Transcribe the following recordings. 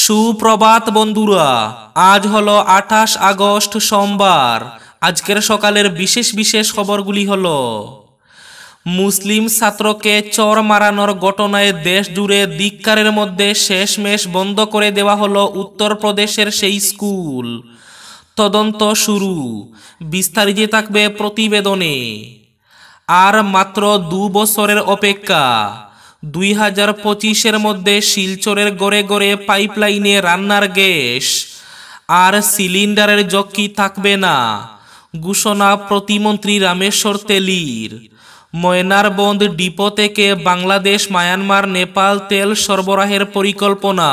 সুপ্রভাত বন্ধুরা আজ হলো আঠাশ আগস্ট সোমবার আজকের সকালের বিশেষ বিশেষ খবরগুলি হল মুসলিম ছাত্রকে চর মারানোর ঘটনায় দেশ জুড়ে ধিক্কারের মধ্যে শেষমেশ বন্ধ করে দেওয়া হলো উত্তরপ্রদেশের সেই স্কুল তদন্ত শুরু বিস্তারিত থাকবে প্রতিবেদনে আর মাত্র দু বছরের অপেক্ষা দুই হাজার পঁচিশের মধ্যে শিলচরের গড়ে গড়ে পাইপলাইনে রান্নার গ্যাস আর সিলিন্ডারের জকি থাকবে না ঘোষণা প্রতিমন্ত্রী রামেশ্বর তেলির ময়নারবন্দ ডিপো থেকে বাংলাদেশ মায়ানমার নেপাল তেল সরবরাহের পরিকল্পনা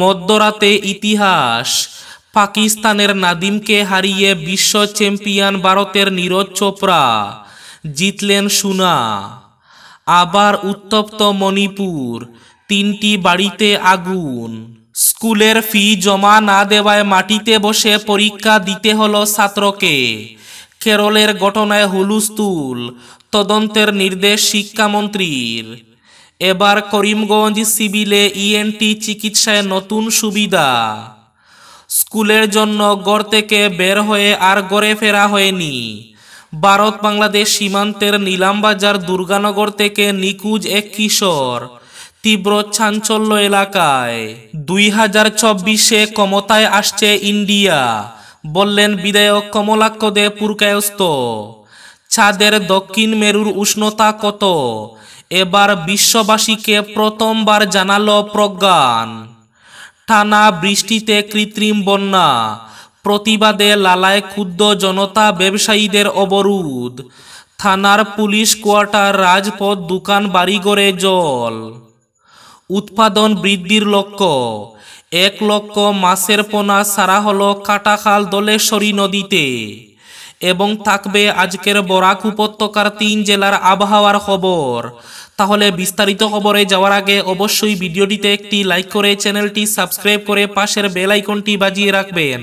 মধ্যরাতে ইতিহাস পাকিস্তানের নাদিমকে হারিয়ে বিশ্ব চ্যাম্পিয়ন ভারতের নীরজ চোপড়া জিতলেন সুনা আবার উত্তপ্ত মণিপুর তিনটি বাড়িতে আগুন স্কুলের ফি জমা না দেওয়ায় মাটিতে বসে পরীক্ষা দিতে হলো ছাত্রকে কেরলের ঘটনায় হুলুস্তুল তদন্তের নির্দেশ শিক্ষামন্ত্রীর এবার করিমগঞ্জ সিভিলে ইএনটি চিকিৎসায় নতুন সুবিধা স্কুলের জন্য গড় থেকে বের হয়ে আর গড়ে ফেরা হয়নি ভারত বাংলাদেশ সীমান্তের নীলামবাজার দুর্গানগর থেকে নিকুজ এক কিশোর তীব্র চাঞ্চল্য এলাকায় দুই হাজার চব্বিশে ক্ষমতায় আসছে ইন্ডিয়া বললেন বিধায়ক কমলাক্ষ দে পুরকায়স্ত ছাদের দক্ষিণ মেরুর উষ্ণতা কত এবার বিশ্ববাসীকে প্রথমবার জানালো প্রজ্ঞান টানা বৃষ্টিতে কৃত্রিম বন্যা প্রতিবাদে লালায় ক্ষুদ্র জনতা ব্যবসায়ীদের অবরোধ থানার পুলিশ কোয়ার্টার রাজপথ দোকান বাড়িঘরে জল উৎপাদন বৃদ্ধির লক্ষ্য এক লক্ষ মাছের পোনা সারা হলো কাটাখাল দলেশ্বরী নদীতে এবং থাকবে আজকের বরাক উপত্যকার তিন জেলার আবহাওয়ার খবর তাহলে বিস্তারিত খবরে যাওয়ার আগে অবশ্যই ভিডিওটিতে একটি লাইক করে চ্যানেলটি সাবস্ক্রাইব করে পাশের বেল আইকনটি বাজিয়ে রাখবেন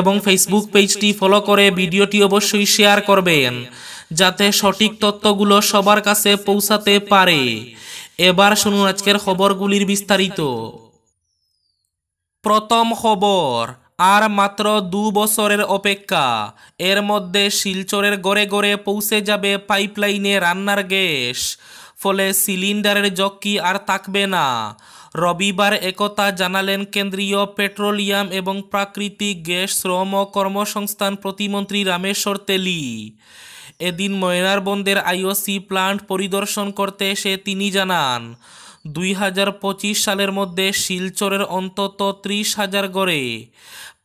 এবং ফেসবুক পেজটি ফলো করে ভিডিওটি অবশ্যই শেয়ার করবেন যাতে সঠিক তথ্যগুলো সবার কাছে পৌঁছাতে পারে এবার শুনুন আজকের খবরগুলির বিস্তারিত প্রথম খবর আর মাত্র দু বছরের অপেক্ষা এর মধ্যে শিলচরের গড়ে গড়ে পৌঁছে যাবে পাইপলাইনে রান্নার গ্যাস ফলে সিলিন্ডারের জক্কি আর থাকবে না রবিবার একতা জানালেন কেন্দ্রীয় পেট্রোলিয়াম এবং প্রাকৃতিক গ্যাস শ্রম ও কর্মসংস্থান প্রতিমন্ত্রী রামেশ্বর তেলি এদিন ময়নারবন্দের আইওসি প্লান্ট পরিদর্শন করতে এসে তিনি জানান দুই সালের মধ্যে শিলচরের অন্তত ত্রিশ হাজার গড়ে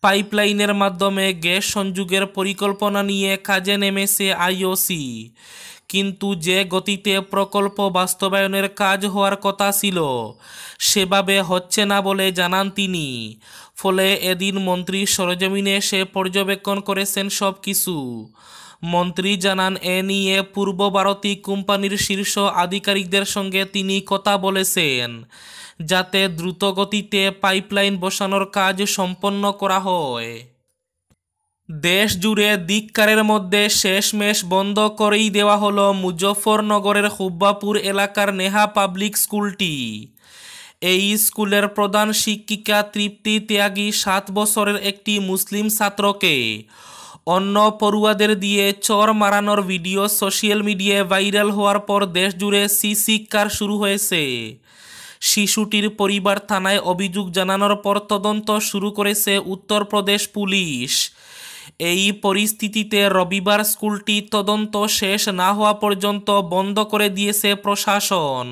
পাইপলাইনের মাধ্যমে গ্যাস সংযোগের পরিকল্পনা নিয়ে কাজে নেমেছে আইওসি কিন্তু যে গতিতে প্রকল্প বাস্তবায়নের কাজ হওয়ার কথা ছিল সেভাবে হচ্ছে না বলে জানান তিনি ফলে এদিন মন্ত্রী সরজমিনে এসে পর্যবেক্ষণ করেছেন সব কিছু মন্ত্রী জানান এ নিয়ে পূর্ব ভারতী কোম্পানির শীর্ষ আধিকারিকদের সঙ্গে তিনি কথা বলেছেন যাতে দ্রুতগতিতে পাইপলাইন বসানোর কাজ সম্পন্ন করা হয় দেশ জুড়ে দিককারের মধ্যে শেষমেশ বন্ধ করেই দেওয়া হলো মুজফ্ফরনগরের হুব্বাপুর এলাকার নেহা পাবলিক স্কুলটি এই স্কুলের প্রধান শিক্ষিকা তৃপ্তি ত্যাগী সাত বছরের একটি মুসলিম ছাত্রকে অন্য পড়ুয়াদের দিয়ে চর মারানোর ভিডিও সোশ্যাল মিডিয়ায় ভাইরাল হওয়ার পর দেশ জুড়ে শিক্ষার শুরু হয়েছে শিশুটির পরিবার থানায় অভিযোগ জানানোর পর তদন্ত শুরু করেছে উত্তরপ্রদেশ পুলিশ এই পরিস্থিতিতে রবিবার স্কুলটি তদন্ত শেষ না হওয়া পর্যন্ত বন্ধ করে দিয়েছে প্রশাসন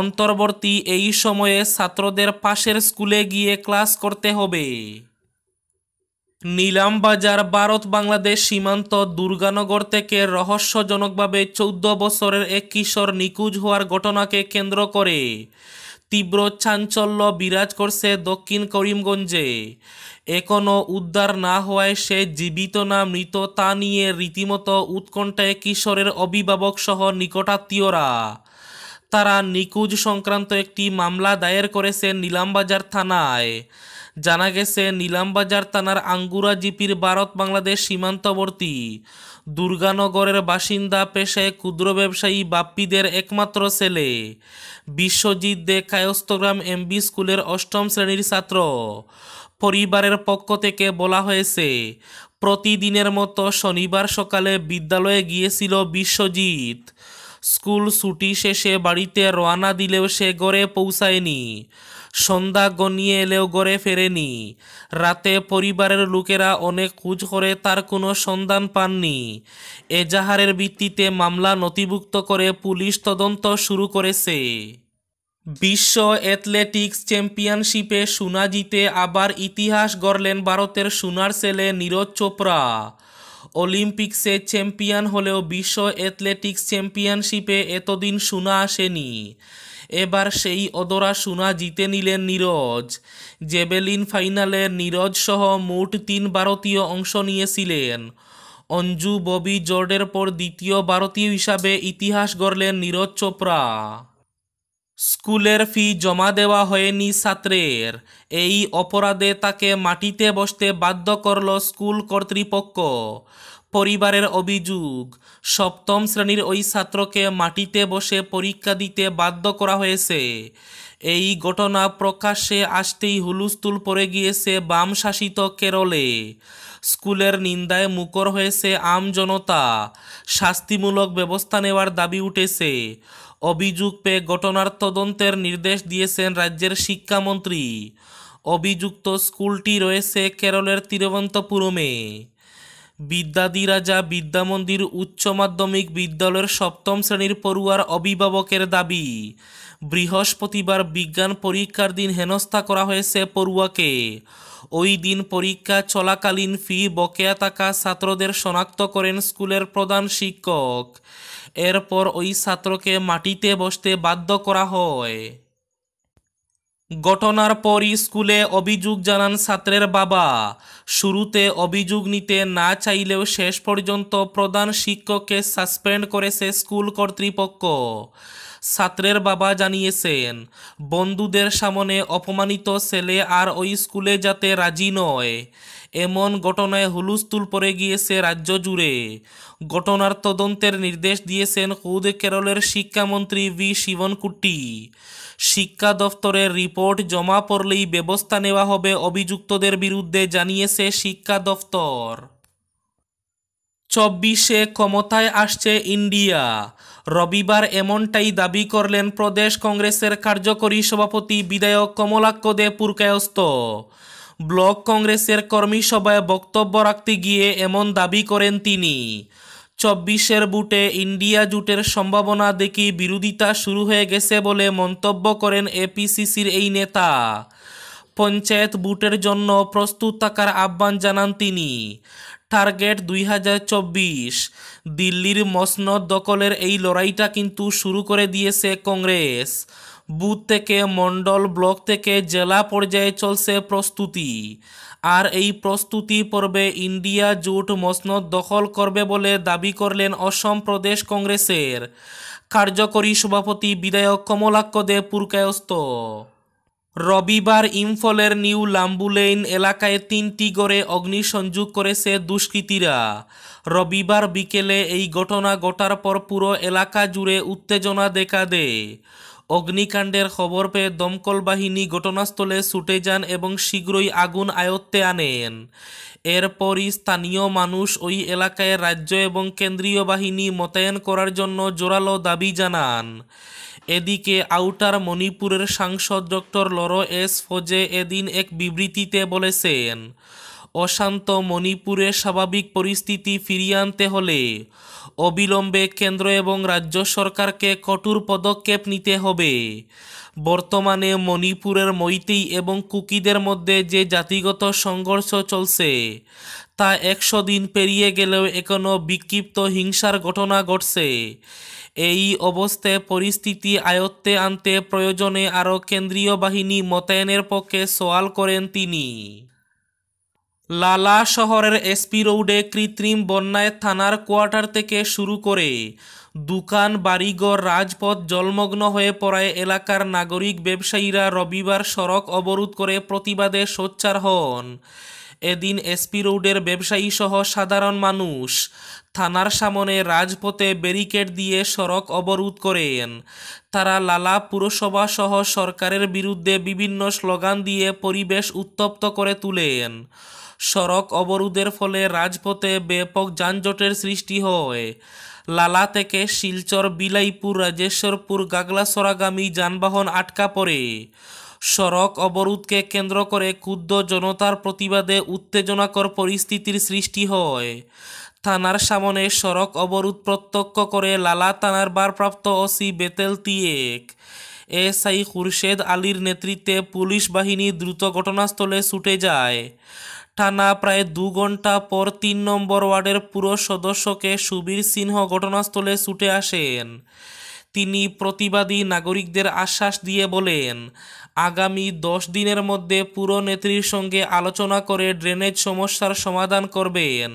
অন্তর্বর্তী এই সময়ে ছাত্রদের পাশের স্কুলে গিয়ে ক্লাস করতে হবে নীলাম বাজার ভারত বাংলাদেশ সীমান্ত দুর্গানগর থেকে রহস্যজনকভাবে চৌদ্দ বছরের এক কিশোর নিখোঁজ হওয়ার ঘটনাকে কেন্দ্র করে তীব্র চাঞ্চল্য বিরাজ করছে দক্ষিণ করিমগঞ্জে এখনও উদ্ধার না হওয়ায় সে জীবিত না মৃত তা নিয়ে রীতিমতো উৎকণ্ঠায় কিশোরের অভিভাবক সহ নিকটাত্মীয়রা তারা নিকুজ সংক্রান্ত একটি মামলা দায়ের করেছে নীলামবাজার থানায় জানা গেছে নীলামবাজার থানার আঙ্গুরা জিপির ভারত বাংলাদেশ সীমান্তবর্তী দুর্গানগরের বাসিন্দা পেশায় ক্ষুদ্র ব্যবসায়ী বাপ্পিদের একমাত্র ছেলে বিশ্বজিৎ দে কায়স্থগ্রাম এমবি স্কুলের অষ্টম শ্রেণীর ছাত্র পরিবারের পক্ষ থেকে বলা হয়েছে প্রতিদিনের মতো শনিবার সকালে বিদ্যালয়ে গিয়েছিল বিশ্বজিৎ স্কুল ছুটি শেষে বাড়িতে রওনা দিলেও সে গড়ে পৌঁছায়নি সন্ধ্যা গনিয়ে এলেও ঘরে ফেরেনি রাতে পরিবারের লোকেরা অনেক খুঁজ করে তার কোনো সন্ধান পাননি এজাহারের ভিত্তিতে মামলা নথিভুক্ত করে পুলিশ তদন্ত শুরু করেছে বিশ্ব অ্যাথলেটিক্স চ্যাম্পিয়নশিপে সোনা জিতে আবার ইতিহাস গড়লেন ভারতের সোনার ছেলে নীরজ চোপড়া অলিম্পিক্সে চ্যাম্পিয়ন হলেও বিশ্ব অ্যাথলেটিক্স চ্যাম্পিয়নশিপে এতদিন সোনা আসেনি এবার সেই অদরা সোনা জিতে নিলেন নীরজ জেবেলিন ফাইনালে নীরজ সহ মোট তিন ভারতীয় অংশ নিয়েছিলেন অঞ্জু ববি জর্ডের পর দ্বিতীয় ভারতীয় হিসাবে ইতিহাস গড়লেন নীরজ চোপড়া স্কুলের ফি জমা দেওয়া হয়নি ছাত্রের এই অপরাধে তাকে মাটিতে বসতে বাধ্য করল স্কুল কর্তৃপক্ষ পরিবারের অভিযোগ সপ্তম শ্রেণীর ওই ছাত্রকে মাটিতে বসে পরীক্ষা দিতে বাধ্য করা হয়েছে এই ঘটনা প্রকাশ্যে আসতেই হুলুস্তুল পড়ে গিয়েছে বাম শাসিত কেরলে স্কুলের নিন্দায় মুকর হয়েছে আম জনতা শাস্তিমূলক ব্যবস্থা নেওয়ার দাবি উঠেছে অভিযোগ পেয়ে ঘটনার তদন্তের নির্দেশ দিয়েছেন রাজ্যের শিক্ষামন্ত্রী অভিযুক্ত স্কুলটি রয়েছে কেরলের তিরুবন্তপুরমে রাজা বিদ্যামন্দির উচ্চ মাধ্যমিক বিদ্যালয়ের সপ্তম শ্রেণীর পড়ুয়ার অভিভাবকের দাবি বৃহস্পতিবার বিজ্ঞান পরীক্ষার দিন হেনস্থা করা হয়েছে পড়ুয়াকে ওই দিন পরীক্ষা চলাকালীন ফি বকেয়া থাকা ছাত্রদের শনাক্ত করেন স্কুলের প্রধান শিক্ষক এরপর ওই ছাত্রকে মাটিতে বসতে বাধ্য করা হয় ঘটনার পরই স্কুলে অভিযোগ জানান ছাত্রের বাবা শুরুতে অভিযোগ নিতে না চাইলেও শেষ পর্যন্ত প্রধান শিক্ষককে সাসপেন্ড করেছে স্কুল কর্তৃপক্ষ ছাত্রের বাবা জানিয়েছেন বন্ধুদের সামনে অপমানিত ছেলে আর ওই স্কুলে যাতে রাজি নয় এমন ঘটনায় হুলুস্থুল পরে গিয়েছে রাজ্য জুড়ে ঘটনার তদন্তের নির্দেশ দিয়েছেন খুদ কেরলের শিক্ষামন্ত্রী ভি শিবনকুট্টি শিক্ষা দফতরের রিপোর্ট জমা পড়লেই ব্যবস্থা নেওয়া হবে অভিযুক্তদের বিরুদ্ধে জানিয়েছে শিক্ষা দফতর চব্বিশে ক্ষমতায় আসছে ইন্ডিয়া রবিবার এমনটাই দাবি করলেন প্রদেশ কংগ্রেসের কার্যকরী সভাপতি বিধায়ক কমলাক্ষ দে পুরকায়স্ত ব্লক কংগ্রেসের কর্মী সভায় বক্তব্য রাখতে গিয়ে এমন দাবি করেন তিনি চব্বিশের বুটে ইন্ডিয়া জুটের সম্ভাবনা দেখি বিরোধিতা শুরু হয়ে গেছে বলে মন্তব্য করেন এপিসিসির এই নেতা পঞ্চায়েত বুটের জন্য প্রস্তুত থাকার আহ্বান জানান তিনি টার্গেট দুই দিল্লির মসনদ দখলের এই লড়াইটা কিন্তু শুরু করে দিয়েছে কংগ্রেস বুথ থেকে মণ্ডল ব্লক থেকে জেলা পর্যায়ে চলছে প্রস্তুতি আর এই প্রস্তুতি পর্বে ইন্ডিয়া জোট মসনদ দখল করবে বলে দাবি করলেন অসম প্রদেশ কংগ্রেসের কার্যকরী সভাপতি বিধায়ক কমলাক্ষ দে পুরকায়স্ত রবিবার ইম্ফলের নিউ লাম্বুলেইন এলাকায় তিনটি গড়ে অগ্নিসংযোগ করেছে দুষ্কৃতীরা রবিবার বিকেলে এই ঘটনা ঘটার পর পুরো এলাকা জুড়ে উত্তেজনা দেখা দেয় অগ্নিকাণ্ডের খবর পেয়ে দমকল বাহিনী ঘটনাস্থলে ছুটে যান এবং শীঘ্রই আগুন আয়ত্তে আনেন এরপরই স্থানীয় মানুষ ওই এলাকায় রাজ্য এবং কেন্দ্রীয় বাহিনী মোতায়েন করার জন্য জোরালো দাবি জানান এদিকে আউটার মণিপুরের সাংসদ ডক্টর লর এস ফোজে এদিন এক বিবৃতিতে বলেছেন অশান্ত মণিপুরের স্বাভাবিক পরিস্থিতি ফিরিয়ে আনতে হলে অবিলম্বে কেন্দ্র এবং রাজ্য সরকারকে কঠোর পদক্ষেপ নিতে হবে বর্তমানে মণিপুরের মৈতেই এবং কুকিদের মধ্যে যে জাতিগত সংঘর্ষ চলছে তা একশো দিন পেরিয়ে গেলেও এখনও বিক্ষিপ্ত হিংসার ঘটনা ঘটছে এই অবস্থায় পরিস্থিতি আয়ত্তে আনতে প্রয়োজনে আরও কেন্দ্রীয় বাহিনী মোতায়েনের পক্ষে সোয়াল করেন তিনি লালা শহরের এসপি রোডে কৃত্রিম বন্যায় থানার কোয়ার্টার থেকে শুরু করে দোকান বাড়িঘর রাজপথ জলমগ্ন হয়ে পড়ায় এলাকার নাগরিক ব্যবসায়ীরা রবিবার সড়ক অবরোধ করে প্রতিবাদে সোচ্চার হন এদিন এসপি রোডের ব্যবসায়ী সহ সাধারণ মানুষ থানার সামনে রাজপথে ব্যারিকেড দিয়ে সড়ক অবরোধ করেন তারা লালা পুরসভা সহ সরকারের বিরুদ্ধে বিভিন্ন স্লোগান দিয়ে পরিবেশ উত্তপ্ত করে তুলেন সড়ক অবরোধের ফলে রাজপথে ব্যাপক যানজটের সৃষ্টি হয় লালা থেকে শিলচর বিলাইপুর রাজেশ্বরপুর গাগলাসরাগামী যানবাহন আটকা পড়ে সড়ক অবরোধকে কেন্দ্র করে ক্ষুদ্র জনতার প্রতিবাদে উত্তেজনাকর পরিস্থিতির সৃষ্টি হয় থানার সামনে সড়ক অবরোধ প্রত্যক্ষ করে লালা থানার ভারপ্রাপ্ত অসি বেতেল তিয়েক আই খুরশেদ আলীর নেতৃত্বে পুলিশ বাহিনী দ্রুত ঘটনাস্থলে ছুটে যায় টানা প্রায় দু ঘন্টা পর তিন নম্বর ওয়ার্ডের পুরো সদস্যকে সুবীর সিনহ ঘটনাস্থলে ছুটে আসেন তিনি প্রতিবাদী নাগরিকদের আশ্বাস দিয়ে বলেন আগামী দশ দিনের মধ্যে পুর নেত্রীর সঙ্গে আলোচনা করে ড্রেনেজ সমস্যার সমাধান করবেন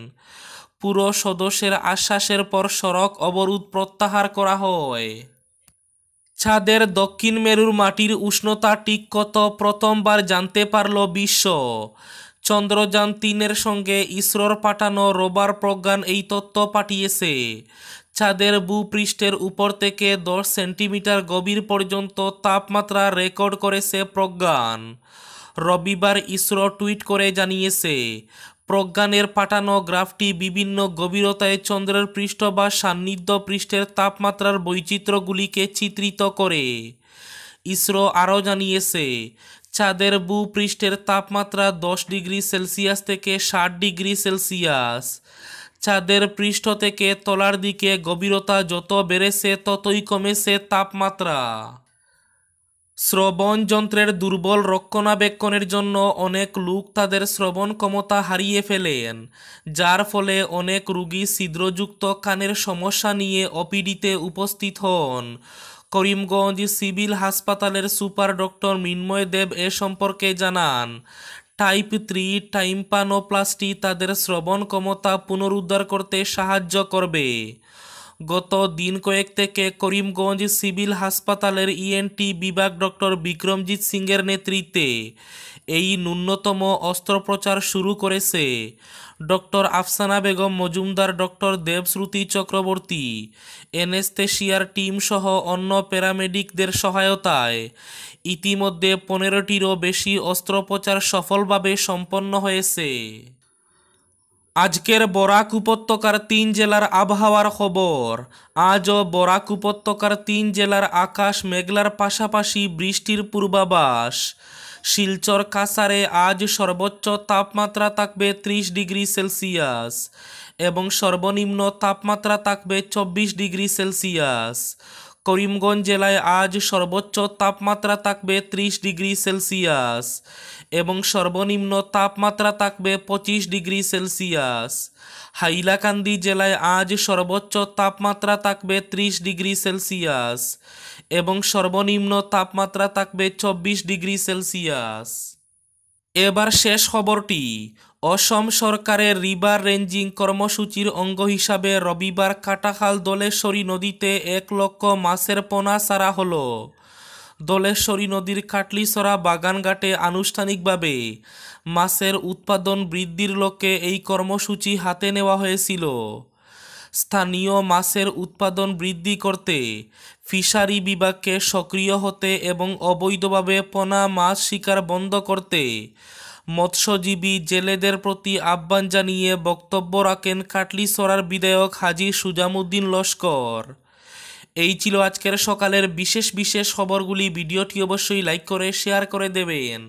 পুর সদস্যের আশ্বাসের পর সড়ক অবরোধ প্রত্যাহার করা হয় ছাদের দক্ষিণ মেরুর মাটির উষ্ণতা ঠিক কত প্রথমবার জানতে পারল বিশ্ব চন্দ্রযান তিনের সঙ্গে ইসরোর পাঠানো রোবার প্রজ্ঞান এই তথ্য পাঠিয়েছে চাঁদের ভূপৃষ্ঠের উপর থেকে দশ সেন্টিমিটার গভীর পর্যন্ত তাপমাত্রা রেকর্ড করেছে প্রজ্ঞান রবিবার ইসরো টুইট করে জানিয়েছে প্রজ্ঞানের পাঠানো গ্রাফটি বিভিন্ন গভীরতায় চন্দ্রের পৃষ্ঠ বা সান্নিধ্য পৃষ্ঠের তাপমাত্রার বৈচিত্র্যগুলিকে চিত্রিত করে ইসরো আরও জানিয়েছে চাঁদের ভূপৃষ্ঠের তাপমাত্রা দশ ডিগ্রি সেলসিয়াস থেকে ষাট ডিগ্রি সেলসিয়াস চাঁদের পৃষ্ঠ থেকে তলার দিকে গভীরতা যত বেড়েছে ততই কমেছে তাপমাত্রা শ্রবণ যন্ত্রের দুর্বল রক্ষণাবেক্ষণের জন্য অনেক লোক তাদের শ্রবণ ক্ষমতা হারিয়ে ফেলেন যার ফলে অনেক রুগী ছিদ্রযুক্ত কানের সমস্যা নিয়ে অপিডিতে উপস্থিত হন করিমগঞ্জ সিভিল হাসপাতালের সুপার ডক্টর মিন্ময় দেব এ সম্পর্কে জানান টাইপ থ্রি টাইম্পানোপ্লাস্টি তাদের শ্রবণ ক্ষমতা পুনরুদ্ধার করতে সাহায্য করবে গত দিন কয়েক থেকে করিমগঞ্জ সিভিল হাসপাতালের ইএনটি e বিভাগ ডক্টর বিক্রমজিৎ সিংয়ের নেতৃত্বে এই ন্যূনতম অস্ত্রপ্রচার শুরু করেছে ডক্টর আফসানা বেগম মজুমদার ডক্টর দেবশ্রুতি চক্রবর্তী এনএসতেশিয়ার টিম সহ অন্য প্যারামেডিকদের সহায়তায় ইতিমধ্যে পনেরোটিরও বেশি অস্ত্রোপচার সফলভাবে সম্পন্ন হয়েছে আজকের বরাক উপত্যকার তিন জেলার আবহাওয়ার খবর আজও বরাক উপত্যকার তিন জেলার আকাশ মেঘলার পাশাপাশি বৃষ্টির পূর্বাভাস শিলচর কাসারে আজ সর্বোচ্চ তাপমাত্রা থাকবে ত্রিশ ডিগ্রি সেলসিয়াস এবং সর্বনিম্ন তাপমাত্রা থাকবে চব্বিশ ডিগ্রি সেলসিয়াস করিমগঞ্জ জেলায় আজ সর্বোচ্চ তাপমাত্রা থাকবে ত্রিশ ডিগ্রি সেলসিয়াস এবং সর্বনিম্ন তাপমাত্রা থাকবে পঁচিশ ডিগ্রি সেলসিয়াস হাইলাকান্দি জেলায় আজ সর্বোচ্চ তাপমাত্রা থাকবে ত্রিশ ডিগ্রি সেলসিয়াস এবং সর্বনিম্ন তাপমাত্রা থাকবে চব্বিশ ডিগ্রি সেলসিয়াস এবার শেষ খবরটি অসম সরকারের রিভার রেঞ্জিং কর্মসূচির অঙ্গ হিসাবে রবিবার কাটাখাল দলেশ্বরী নদীতে এক লক্ষ মাছের পোনা সারা হল দলেশ্বরী নদীর কাটলিসরা বাগানঘাটে আনুষ্ঠানিকভাবে মাছের উৎপাদন বৃদ্ধির লক্ষ্যে এই কর্মসূচি হাতে নেওয়া হয়েছিল স্থানীয় মাছের উৎপাদন বৃদ্ধি করতে ফিশারি বিভাগকে সক্রিয় হতে এবং অবৈধভাবে পোনা মাছ শিকার বন্ধ করতে মৎস্যজীবী জেলেদের প্রতি আহ্বান জানিয়ে বক্তব্য রাখেন কাটলিছড়ার বিধায়ক হাজি সুজামুদ্দিন লস্কর এই ছিল আজকের সকালের বিশেষ বিশেষ খবরগুলি ভিডিওটি অবশ্যই লাইক করে শেয়ার করে দেবেন